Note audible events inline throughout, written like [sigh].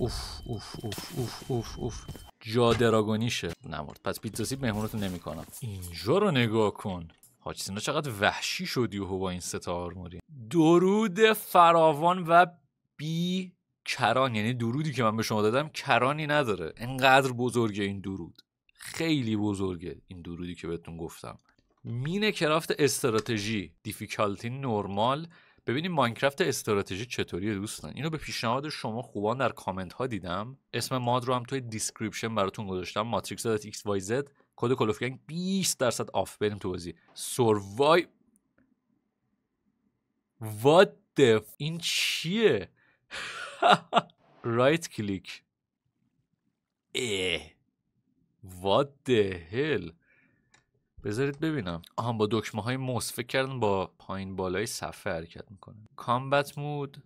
اوف اوف اوف اوف اوف اوف جا نمرد پس پیتزا سیب مهمونتون نمیکنم اینجا رو نگاه کن هاچسینا چقدر وحشی شدی و با این ستا آرموری درود فراوان و بی کران یعنی درودی که من به شما دادم کرانی نداره انقدر بزرگه این درود خیلی بزرگه این درودی که بهتون گفتم مین کرافت استراتژی دیفیکالتی نورمال ببینیم ماینکرافت استراتژی چطوریه دوستان اینو به پیشنهاد شما خوبان در کامنت ها دیدم اسم ماد رو هم توی دیسکریپشن براتون گذاشتم ماتریکس ایکس وای زد کد کلوفگنگ 20 درصد آف بریم تو بازی سوروای وات دف این چیه رایت کلیک ای وات هل هیل بذارید ببینم آها با دکمه های موس فکر کردم با پایین بالای صفحه حرکت میکنه کامبت مود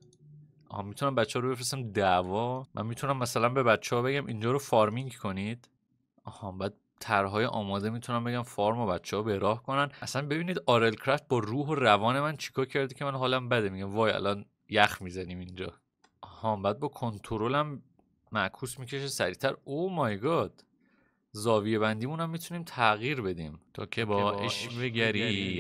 آها میتونم بچه ها رو بفرستم دعوا من میتونم مثلا به بچه ها بگم اینجا رو فارمینگ کنید آها بعد ترهای آماده میتونم بگم فارم و بچه ها به راه کنن اصلا ببینید آرل کرافت با روح و روان من چیکار کرده که من حالم بده میگم وای الان یخ میزنیم اینجا آها بعد با کنترلم معکوس میکشه سریعتر او مای گاد زاویه بندیمون هم میتونیم تغییر بدیم تا که با عشق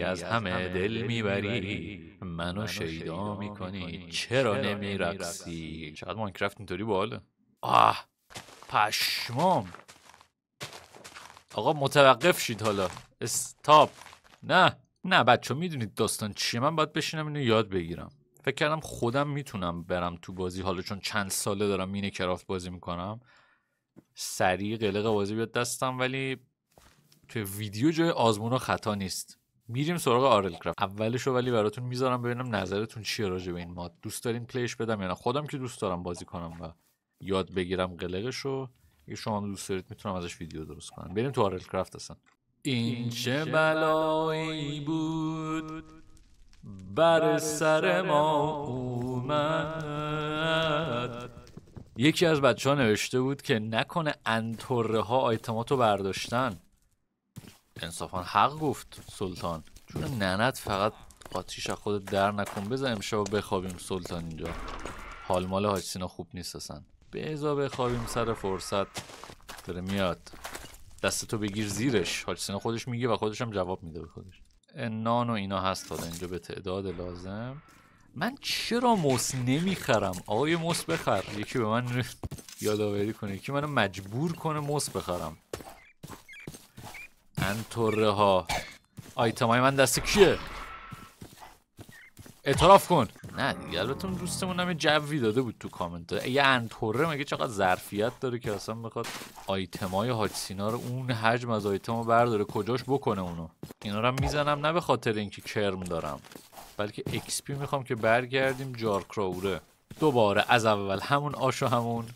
از همه دل میبری منو شیدا میکنی چرا نمیرقصی چقدر ماینکرافت اینطوری باله آه پشمام آقا متوقف شید حالا استاپ نه نه بچه میدونید داستان چیه من باید بشینم اینو یاد بگیرم فکر کردم خودم میتونم برم تو بازی حالا چون چند ساله دارم مینه کرافت بازی میکنم سریع قلق بازی بیاد دستم ولی توی ویدیو جای آزمون و خطا نیست میریم سراغ آرل کرافت اولشو ولی براتون میذارم ببینم نظرتون چیه راجع به این ماد دوست دارین پلیش بدم یا یعنی نه خودم که دوست دارم بازی کنم و یاد بگیرم قلقشو اگه شما دوست دارید میتونم ازش ویدیو درست کنم بریم تو آرل کرافت اصلا این چه بلایی بود بر سر ما اومد یکی از بچه ها نوشته بود که نکنه انتره ها آیتماتو برداشتن انصافا حق گفت سلطان چون ننت فقط آتیش از خودت در نکن بزن امشب بخوابیم سلطان اینجا حال مال حاج سینا خوب نیست اصلا بزا بخوابیم سر فرصت داره میاد دست تو بگیر زیرش حاج سینا خودش میگه و خودش هم جواب میده به خودش نان و اینا هست تا اینجا به تعداد لازم من چرا موس نمیخرم آقای موس بخر یکی به من یادآوری کنه یکی منو مجبور کنه موس بخرم انتره ها آیتم های من دست کیه اعتراف کن نه دیگه البته دوستمون هم جوی داده بود تو کامنت یه انطوره مگه چقدر ظرفیت داره که اصلا بخواد آیتم های حاج رو اون حجم از آیتم برداره کجاش بکنه اونو اینا رو میزنم نه به خاطر اینکه کرم دارم بلکه اکسپی میخوام که برگردیم جارکراوره دوباره از اول همون آش و همون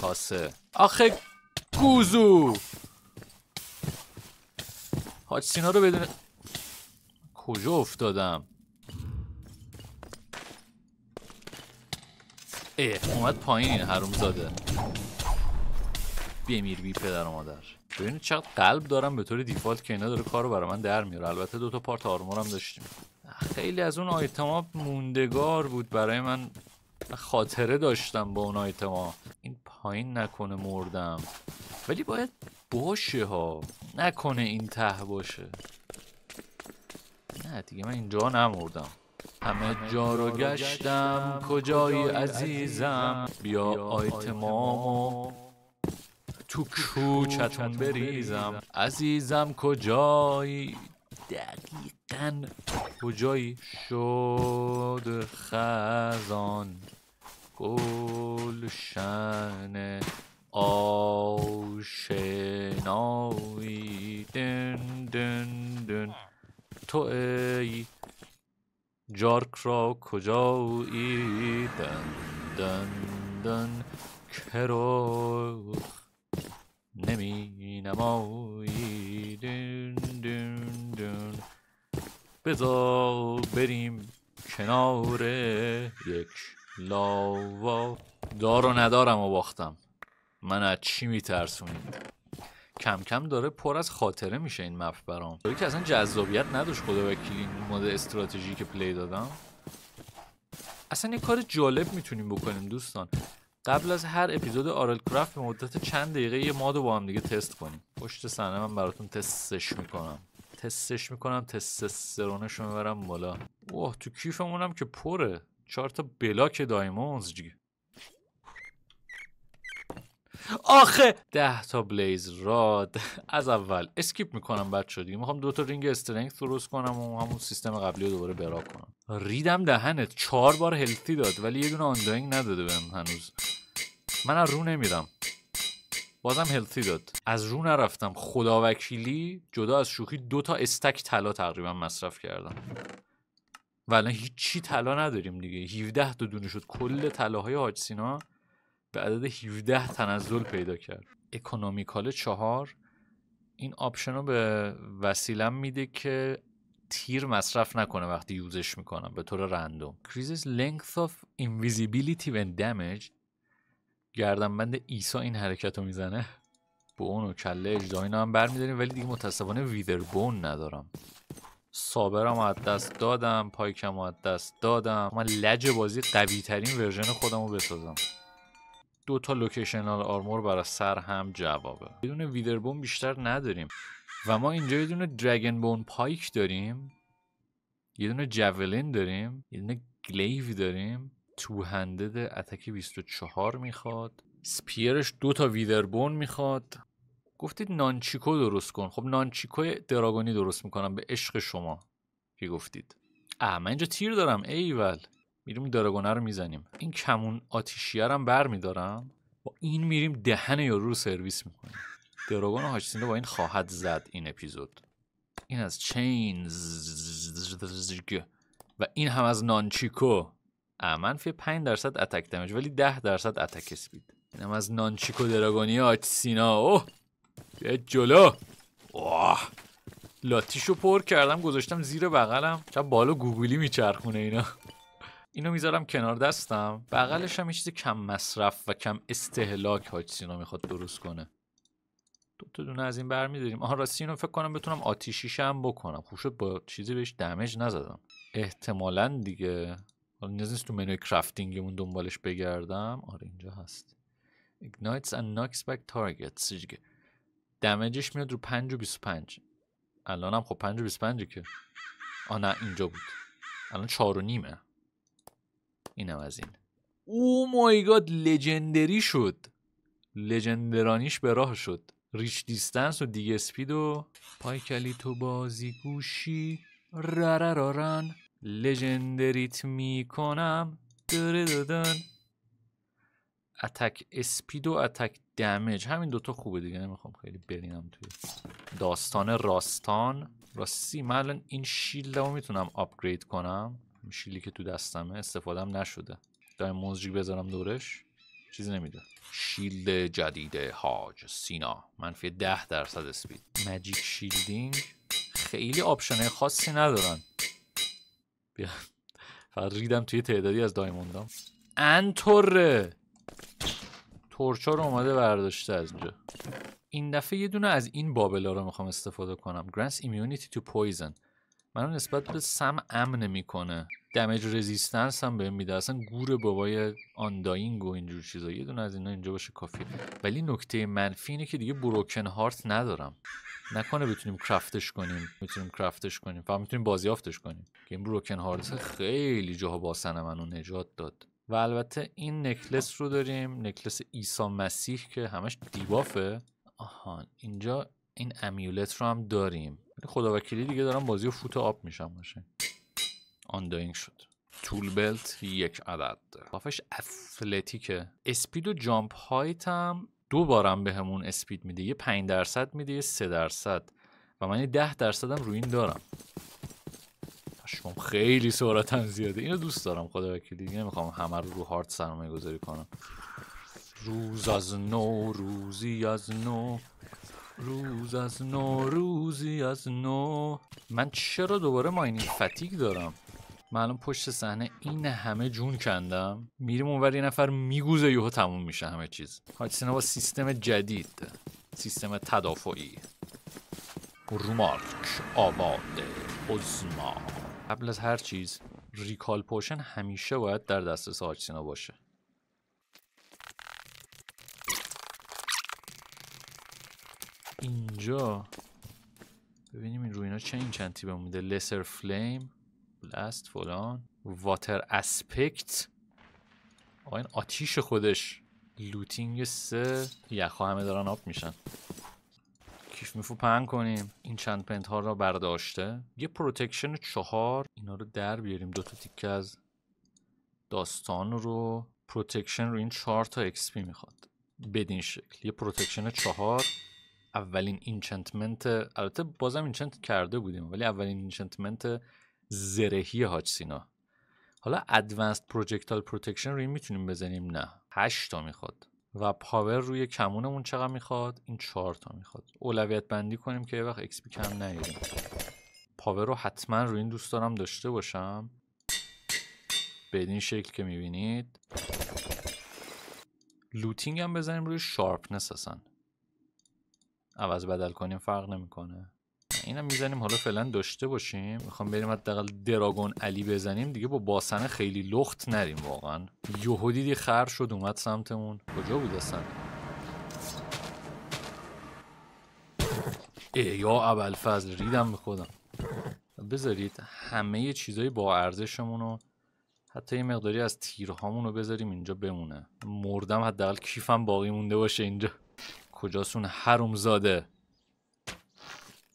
کاسه آخه گوزو حاج سینا رو بدون کجا افتادم اه اومد پایین این حروم زاده بمیر بی پدر و مادر ببینید چقدر قلب دارم به طور دیفالت که اینا داره کارو برای من در میاره البته دوتا پارت آرمورم داشتیم خیلی از اون آیتم موندگار بود برای من خاطره داشتم با اون آیتما این پایین نکنه مردم ولی باید باشه ها نکنه این ته باشه نه دیگه من اینجا نمردم همه جا رو گشتم کجای عزیزم بیا آیتمامو تو کوچتون بریزم عزیزم کجایی دقیقا کجایی شد خزان گلشن آشنایی دن دن دن تو ای جارک را کجایی دن دن دن نمی نمایی دن بذار بریم کنار یک لاوا دارو ندارم و باختم من از چی میترسونیم کم کم داره پر از خاطره میشه این مپ برام داری که اصلا جذابیت نداشت خدا این مود استراتژی که پلی دادم اصلا یه کار جالب میتونیم بکنیم دوستان قبل از هر اپیزود آرل کرافت به مدت چند دقیقه یه مادو با هم دیگه تست کنیم پشت صحنه من براتون تستش میکنم تستش میکنم تستسترونش رو میبرم بالا اوه تو کیفمونم که پره چهار تا بلاک دایمونز دیگه آخه ده تا بلیز راد از اول اسکیپ میکنم بچه دیگه میخوام دو تا رینگ استرنگت درست کنم و همون سیستم قبلی رو دوباره برا کنم ریدم دهنت چهار بار هلتی داد ولی یه دونه آندوینگ نداده بهم هنوز من رو نمیرم بازم هلتی داد از رو نرفتم خداوکیلی جدا از شوخی دو تا استک طلا تقریبا مصرف کردم و الان هیچی طلا نداریم دیگه 17 دو دونه شد کل طلاهای حاج سینا به عدد 17 تنزل پیدا کرد اکونومیکال چهار این آپشن رو به وسیلم میده که تیر مصرف نکنه وقتی یوزش میکنم به طور رندوم increases length of invisibility when damaged گردنبند ایسا این حرکت رو میزنه بون و کله اجدها هم برمیداریم ولی دیگه متاسفانه ویدر بون ندارم سابرم از دست دادم پایکم از دست دادم من لج بازی قوی ترین ورژن خودم رو بسازم دو تا لوکیشنال آرمور برای سر هم جوابه بدون ویدر بون بیشتر نداریم و ما اینجا یه دونه درگن بون پایک داریم یه دونه جولین داریم یه دونه گلیو داریم تو هندد اتکی 24 میخواد سپیرش دو تا ویدربون میخواد گفتید نانچیکو درست کن خب نانچیکو دراگونی درست میکنم به عشق شما که گفتید اه من اینجا تیر دارم ایول میریم دراگونه رو میزنیم این کمون آتیشیه هم بر میدارم با این میریم دهن یارو رو سرویس میکنیم دراگون هاشتینه با این خواهد زد این اپیزود این از چین و این هم از نانچیکو منفی 5 درصد اتک دمج ولی 10 درصد اتک اسپید اینم از نانچیکو دراگونی آج سینا اوه بیا جلو اوه لاتیشو پر کردم گذاشتم زیر بغلم چه بالا گوگلی میچرخونه اینا اینو میذارم کنار دستم بغلش هم یه چیز کم مصرف و کم استهلاک های سینا میخواد درست کنه دو تا دونه از این بر میداریم آها راستی اینو فکر کنم بتونم آتیشیش هم بکنم خوب با چیزی بهش دمج نزدم احتمالا دیگه حالا نیست تو منوی کرافتینگمون دنبالش بگردم آره اینجا هست Ignites and knocks back targets دیگه دمیجش میاد رو 5 و 25 الان هم خب 5 و 25 که آه نه اینجا بود الان 4 و نیمه اینم از این او مای گاد لژندری شد لجندرانیش به راه شد ریچ دیستنس و دیگ اسپید و کلی تو بازی گوشی را را را رررارن لژندریت میکنم دره دادن اتک اسپید و اتک دمیج همین دوتا خوبه دیگه نمیخوام خیلی برینم توی داستان راستان راستی من الان این شیلد رو میتونم آپگرید کنم این شیلی که تو دستمه استفاده نشده دارم موزجی بذارم دورش چیزی نمیده شیلد جدید هاج سینا منفی ده درصد اسپید مجیک شیلدینگ خیلی آپشنه خاصی ندارن ریدم توی تعدادی از دایموندام انتره تورچا رو اومده برداشته از اینجا این دفعه یه دونه از این بابلا رو میخوام استفاده کنم گرانس ایمیونیتی تو پویزن منو نسبت به سم امن میکنه دمیج رزیستنس هم بهم میده اصلا گور بابای آنداینگ و اینجور چیزا یه دونه از اینا اینجا باشه کافی. ولی نکته منفی اینه که دیگه بروکن هارت ندارم نکنه بتونیم کرافتش کنیم میتونیم کرافتش کنیم فقط میتونیم بازیافتش کنیم که این بروکن هارت خیلی جاها باسن منو نجات داد و البته این نکلس رو داریم نکلس عیسی مسیح که همش دیبافه آهان اینجا این امیولت رو هم داریم خدا وکیلی دیگه دارم بازی فوت آب میشم باشه آنداینگ شد تول بلت یک عدد بافش اتلتیکه اسپید و جامپ هایت هم دو بارم به همون اسپید میده یه 5 درصد میده یه سه درصد و من یه ده درصدم روی این دارم پشمام خیلی سرعتم زیاده اینو دوست دارم خدا وکیلی دیگه نمیخوام همه رو رو هارد سرمایه گذاری کنم روز از نو روزی از نو روز از نو روزی از نو من چرا دوباره ماینینگ فتیگ دارم من الان پشت صحنه این همه جون کندم میریم اونور یه نفر میگوزه یهو تموم میشه همه چیز حاج با سیستم جدید سیستم تدافعی رومارک آباد ازما. قبل از هر چیز ریکال پوشن همیشه باید در دسترس حاج باشه اینجا ببینیم این روینا چه این چند تیبه لسر فلیم بلاست فلان واتر اسپکت آقا این آتیش خودش لوتینگ سه یخه همه دارن آب میشن کیف میفو پنگ کنیم این چند پنت ها را برداشته یه پروتکشن چهار اینا رو در بیاریم دو تا تیکه از داستان رو پروتکشن رو این چهار تا اکسپی میخواد بدین شکل یه پروتکشن چهار اولین اینچنتمنت البته بازم اینچنت کرده بودیم ولی اولین اینچنتمنت زرهی هاچسینا حالا ادوانسد پروجکتال پروتکشن روی میتونیم بزنیم نه 8 تا میخواد و پاور روی کمونمون چقدر میخواد این 4 تا میخواد اولویت بندی کنیم که یه وقت اکسپی کم نگیریم پاور رو حتما روی این دوست دارم داشته باشم به این شکل که میبینید لوتینگ هم بزنیم روی شارپنس اصلا عوض بدل کنیم فرق نمیکنه اینم میزنیم حالا فعلا داشته باشیم میخوام بریم حداقل دراگون علی بزنیم دیگه با باسنه خیلی لخت نریم واقعا یهو دیدی خر شد اومد سمتمون کجا بود اصلا ای یا فضل ریدم به خودم بذارید همه چیزای با ارزشمون رو حتی یه مقداری از تیرهامون رو بذاریم اینجا بمونه مردم حداقل کیفم باقی مونده باشه اینجا کجاست اون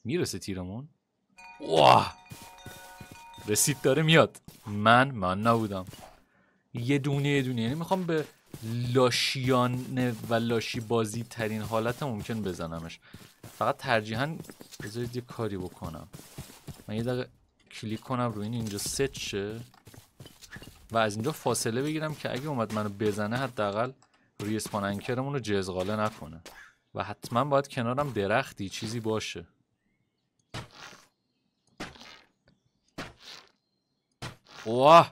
میرسه تیرمون واه رسید داره میاد من من نبودم یه دونه یه دونه یعنی میخوام به لاشیانه و لاشی بازی ترین حالت ممکن بزنمش فقط ترجیحا بذارید یه کاری بکنم من یه دقیقه کلیک کنم روی این اینجا ست شه و از اینجا فاصله بگیرم که اگه اومد منو بزنه حداقل ریسپان انکرمون رو جزغاله نکنه و حتما باید کنارم درختی چیزی باشه وا!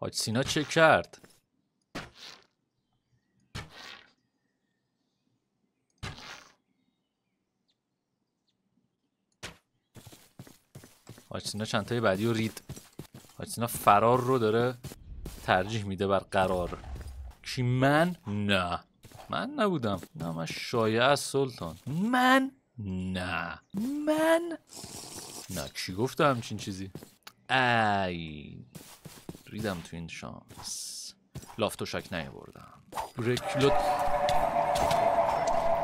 حاج سینا چه کرد حاج سینا چند تای بعدی رو رید حاج سینا فرار رو داره ترجیح میده بر قرار کی من؟ نه من نبودم نه من شایعه از سلطان من؟ نه من؟ نه چی گفته همچین چیزی؟ ای ریدم تو این شانس لافت و شک بردم رکلوت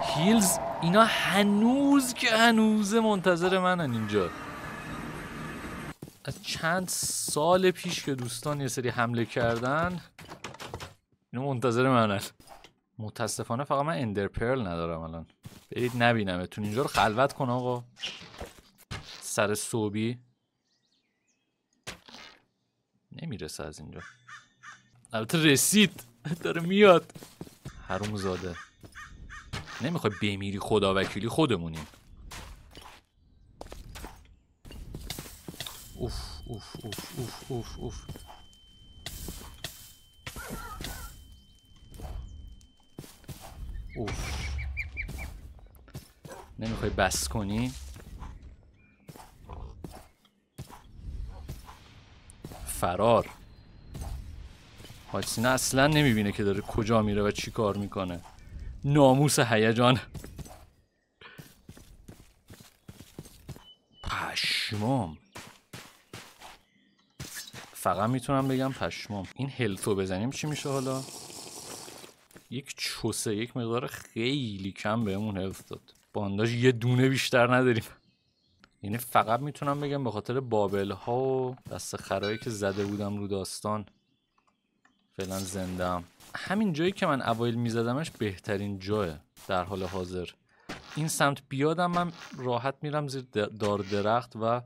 هیلز اینا هنوز که هنوز منتظر منن اینجا از چند سال پیش که دوستان یه سری حمله کردن اینا منتظر منن متاسفانه فقط من اندر پرل ندارم الان برید نبینمتون اینجا رو خلوت کن آقا سر صوبی نمیرسه از اینجا البته رسید داره میاد حروم زاده نمیخوای بمیری خدا وکیلی خودمونیم اوف اوف اوف اوف اوف اوف اوف نمیخوای بس کنی فرار هاچسینه اصلا نمیبینه که داره کجا میره و چی کار میکنه ناموس هیجان پشمام فقط میتونم بگم پشمام این هلتو بزنیم چی میشه حالا یک چوسه یک مقدار خیلی کم بهمون هلت داد بانداش یه دونه بیشتر نداریم یعنی فقط میتونم بگم به خاطر بابل ها و دست خرایی که زده بودم رو داستان فعلا زندم همین جایی که من اوایل میزدمش بهترین جایه در حال حاضر این سمت بیادم من راحت میرم زیر دار درخت و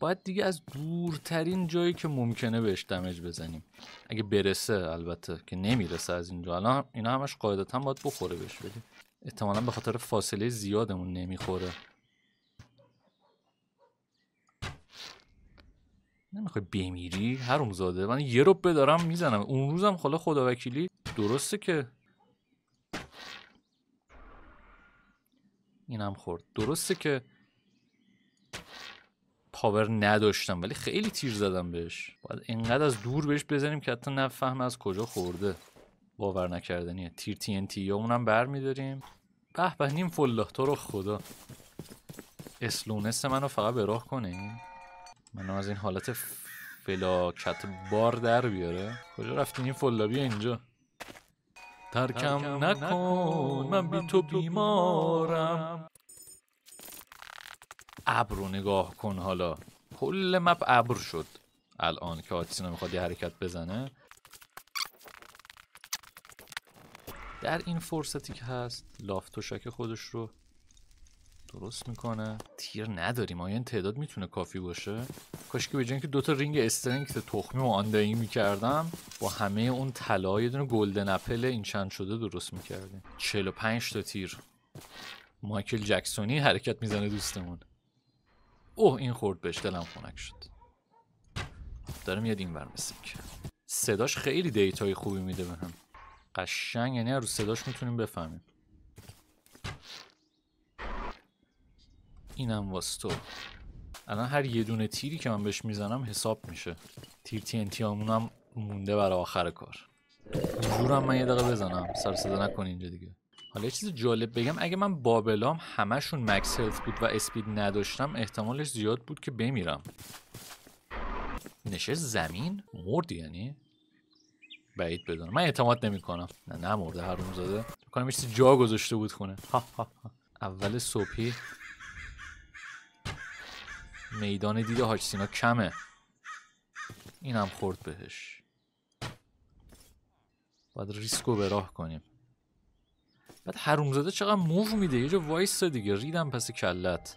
باید دیگه از دورترین جایی که ممکنه بهش دمج بزنیم اگه برسه البته که نمیرسه از اینجا الان اینا همش قاعدتا باید بخوره بهش بدیم احتمالا به خاطر فاصله زیادمون نمیخوره نمیخوای بمیری هر زاده من یه رو بدارم میزنم اون روزم خلا خدا وکیلی درسته که اینم خورد درسته که پاور نداشتم ولی خیلی تیر زدم بهش باید انقدر از دور بهش بزنیم که حتی نفهم از کجا خورده باور نکردنیه تیر تی ان تی اونم برمیداریم به به نیم فلا تو رو خدا اسلونست منو فقط به راه کنه منو از این حالت فلاکت بار در بیاره کجا رفتین این فلا بیا اینجا ترکم نکن من بی تو بیمارم ابر رو نگاه کن حالا کل مپ ابر شد الان که آتیسینا میخواد یه حرکت بزنه در این فرصتی که هست و خودش رو درست میکنه تیر نداریم آیا این تعداد میتونه کافی باشه کاش که بجن که دوتا رینگ استرنگت تخمی و آندایی میکردم با همه اون طلا یه دونه گلدن اپل این چند شده درست میکردیم پنج تا تیر مایکل جکسونی حرکت میزنه دوستمون اوه این خورد بهش دلم خونک شد داره میاد این برمسیک صداش خیلی دیتای خوبی میده بهم قشنگ یعنی رو صداش میتونیم بفهمیم اینم تو الان هر یه دونه تیری که من بهش میزنم حساب میشه تیر تی انتی هم مونده برای آخر کار زورم من یه دقیقه بزنم سر صدا نکن اینجا دیگه حالا یه چیز جالب بگم اگه من بابلام همشون مکس هلت بود و اسپید نداشتم احتمالش زیاد بود که بمیرم نشه زمین مرد یعنی بعید بدونم من اعتماد نمیکنم نه نه مرده هر روم زاده کنم یه جا گذاشته بود خونه ها ها ها. اول صبحی میدان دیده هاچ سینا کمه اینم خورد بهش باید ریسکو به راه کنیم بعد زده چقدر موو میده یه جا وایس دیگه ریدم پس کلت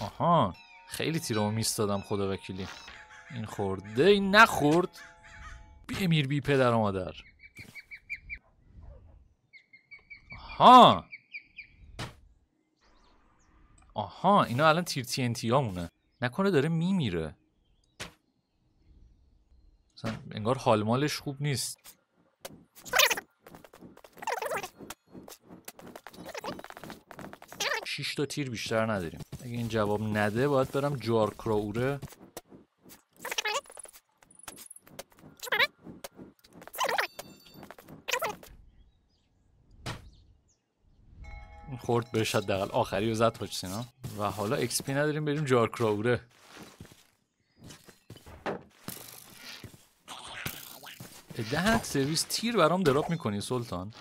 آها خیلی تیرمو میستادم خدا وکیلی این خورده این نخورد بی امیر بی پدر و مادر آها آها اینا الان تیر تی انتی نکنه داره میمیره مثلا انگار مالش خوب نیست شیش تا تیر بیشتر نداریم اگه این جواب نده باید برم جارکراوره خورد بهش آخری رو زد و حالا اکسپی نداریم بریم جارکراوره دهنت سرویس تیر برام دراب میکنی سلطان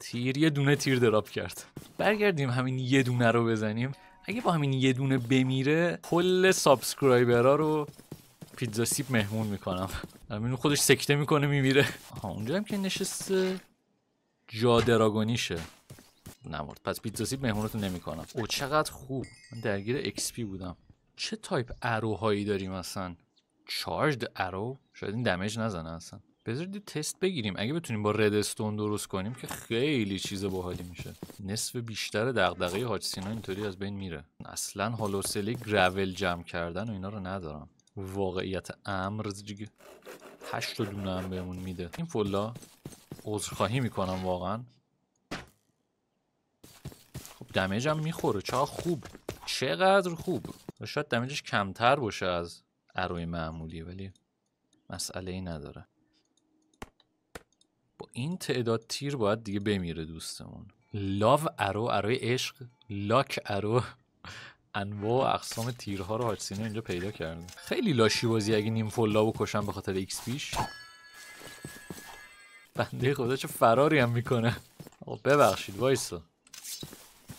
تیر یه دونه تیر دراب کرد برگردیم همین یه دونه رو بزنیم اگه با همین یه دونه بمیره کل سابسکرایبرها رو پیتزا سیپ مهمون میکنم همین خودش سکته میکنه میمیره اونجا هم که نشسته جا دراگونیشه نمرد پس پیتزا سیب مهمونتون نمیکنم او چقدر خوب من درگیر اکس بودم چه تایپ اروهایی داریم اصلا چارجد ارو شاید این دمیج نزنه اصلا بذارید تست بگیریم اگه بتونیم با ردستون درست کنیم که خیلی چیز باحالی میشه نصف بیشتر دغدغه هاج سینا اینطوری از بین میره اصلا هالوسلی گراول جمع کردن و اینا رو ندارم واقعیت امر دیگه هشت دونه هم بهمون میده این فولا عذرخواهی میکنم واقعا خب دمیج میخوره چه خوب چقدر خوب شاید دمیجش کمتر باشه از اروی معمولی ولی مسئله ای نداره با این تعداد تیر باید دیگه بمیره دوستمون لاو ارو اروی عشق لاک ارو انواع و اقسام تیرها رو هاچسینه اینجا پیدا کرده خیلی لاشی بازی اگه نیم فول لاو بکشم به خاطر ایکس پیش بنده خدا چه فراری هم میکنه آقا ببخشید وایسا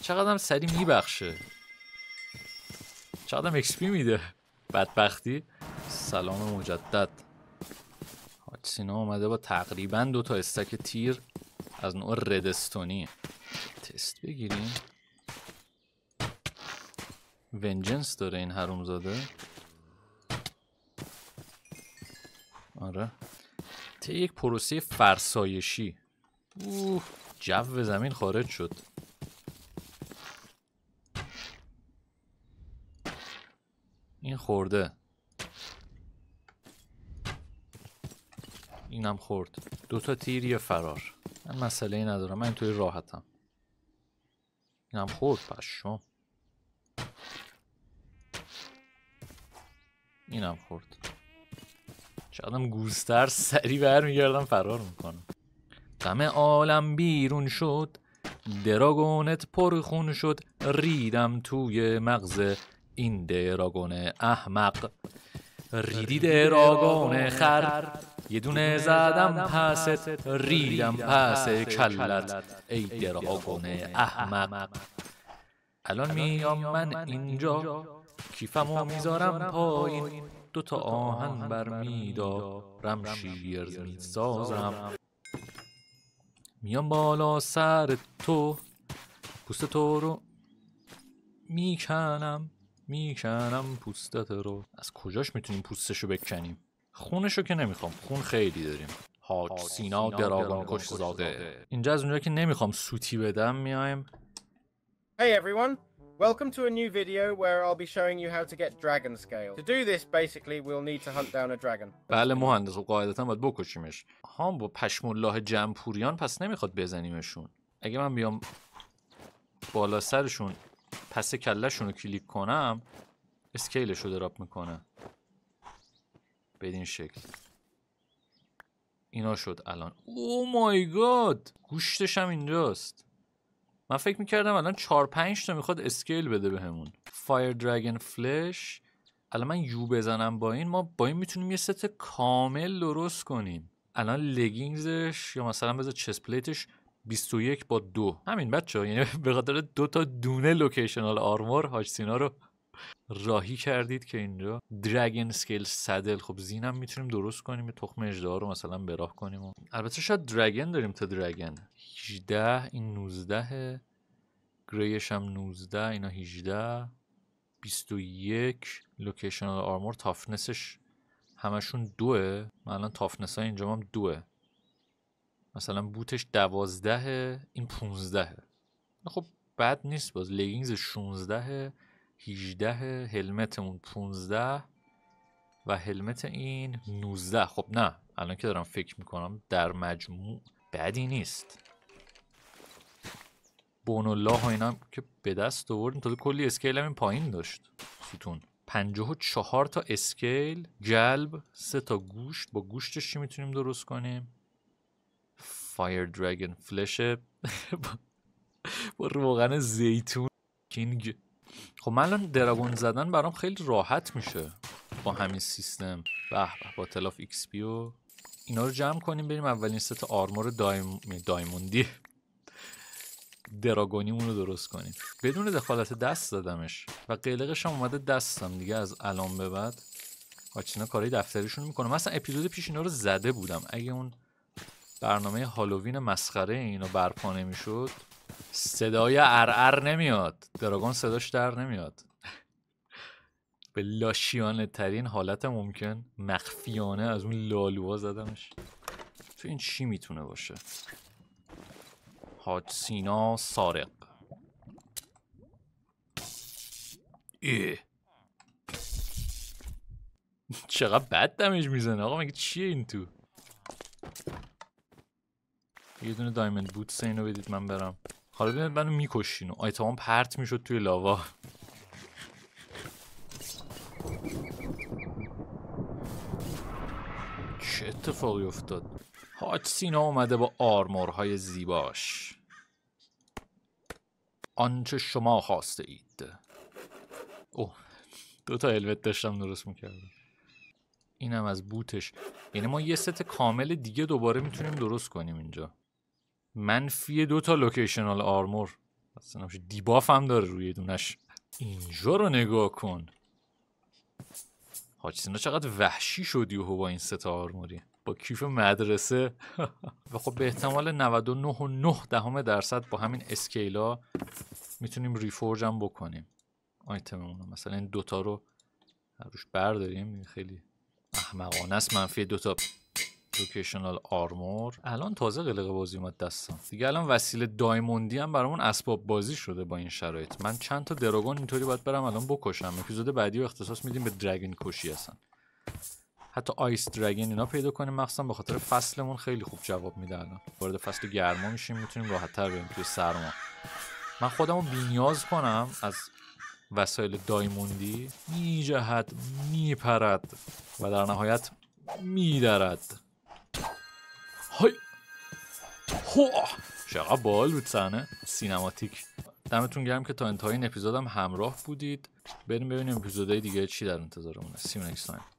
چقدر هم سری میبخشه چقدر هم اکسپی میده بدبختی سلام مجدد حاج سینا اومده با تقریبا دو تا استک تیر از نوع ردستونی تست بگیریم ونجنس داره این حرومزاده آره طی یک پروسه فرسایشی اوه جو زمین خارج شد این خورده اینم خورد دوتا تیر یه فرار من مسئله ای ندارم من توی راحتم اینم خورد پشم اینم خورد شادم گوستر سری برمیگردم فرار میکنم غم عالم بیرون شد دراگونت پرخون شد ریدم توی مغز این دراگون احمق ریدی دراگون خر یه دونه زدم پست ریدم پس کلت ای دراگون احمق الان میام من اینجا کیفمو میذارم پایین دو تا آهن بر میدارم شیر میسازم میام بالا سر تو پوست تو رو میکنم میکنم پوستت رو از کجاش میتونیم رو بکنیم رو که نمیخوام خون خیلی داریم حاج سینا دراگان کش زاده اینجا از اونجا که نمیخوام سوتی بدم میایم Hey everyone, Welcome to a new video where I'll be showing you how to get dragon scale. To do this basically we'll need to hunt down a dragon. بله مهندس قاعدتاً قاعدتا باید بکشیمش. هم با الله جمپوریان پس نمیخواد بزنیمشون. اگه من بیام بالا سرشون پس کلهشون رو کلیک کنم اسکیلش رو دراپ میکنه. بدین شکل. اینا شد الان. او مای گاد. گوشتش هم اینجاست. من فکر میکردم الان 4 5 تا میخواد اسکیل بده بهمون فایر درگن فلش الان من یو بزنم با این ما با این میتونیم یه ست کامل درست کنیم الان لگینگزش یا مثلا بذار چست پلیتش 21 با دو همین بچه ها یعنی [laughs] به خاطر دو تا دونه لوکیشنال آرمور هاچ رو راهی کردید که اینجا درگن اسکیل سدل خب زینم میتونیم درست کنیم یه تخم اجدها رو مثلا به راه کنیم و... البته شاید درگن داریم تا درگن 18 این 19 گریش هم 19 اینا 18 21 لوکیشن آرمور تافنسش همشون دوه من الان تافنس های اینجا هم دوه مثلا بوتش 12 این 15 خب بد نیست باز لگینگز 16 18 هلمتمون 15 و هلمت این 19 خب نه الان که دارم فکر میکنم در مجموع بدی نیست بون الله و اینا که به دست آوردیم تازه کلی اسکیل هم پایین داشت ستون 54 تا اسکیل جلب سه تا گوشت با گوشتش چی میتونیم درست کنیم فایر درگن فلش با روغن زیتون کینگ خب من الان دراگون زدن برام خیلی راحت میشه با همین سیستم به با تلاف ایکس پی و اینا رو جمع کنیم بریم اولین ست آرمور دایم... دایموندی دراگونیمون رو درست کنیم بدون دخالت دست زدمش و قلقش هم اومده دستم دیگه از الان به بعد آچینا کارهای دفتریشون میکنم مثلا اپیزود پیش اینا رو زده بودم اگه اون برنامه هالووین مسخره اینو برپا نمیشد صدای ارعر نمیاد دراگون صداش در نمیاد به لاشیانه ترین حالت ممکن مخفیانه از اون لالوها زدمش تو این چی میتونه باشه حاج سینا سارق ایه چقدر بد دمیج میزنه آقا مگه چیه این تو یه دونه دایموند بوتس اینو بدید من برم حالا من منو میکشین و آیتمان پرت میشد توی لاوا چه اتفاقی افتاد حاج سینا اومده با آرمورهای زیباش آنچه شما خواسته اید اوه دو تا داشتم درست میکردم اینم از بوتش یعنی ما یه ست کامل دیگه دوباره میتونیم درست کنیم اینجا منفی دو تا لوکیشنال آرمور اصلا دیباف هم داره روی دونش اینجا رو نگاه کن حاج چقدر وحشی شدی و با این ستا آرموری با کیف مدرسه [laughs] و خب به احتمال 99 دهم درصد با همین اسکیلا میتونیم ریفورج هم بکنیم آیتممون مثلا این دوتا رو روش برداریم خیلی احمقانه است منفی دوتا لوکیشنال آرمور الان تازه قلقه بازی اومد دستم دیگه الان وسیله دایموندی هم برامون اسباب بازی شده با این شرایط من چند تا دراگون اینطوری باید برم الان بکشم اپیزود بعدی رو اختصاص میدیم به درگین کشی هستن حتی آیس درگین اینا پیدا کنیم مخصوصا به خاطر فصلمون خیلی خوب جواب میده الان وارد فصل گرما میشیم میتونیم راحت تر بریم توی سرما من خودمو نیاز کنم از وسایل دایموندی می میپرد و در نهایت میدرد های هو چقدر بال بود صحنه سینماتیک دمتون گرم که تا انتهای این اپیزودم همراه بودید بریم ببینیم اپیزودهای دیگه چی در انتظارمونه تایم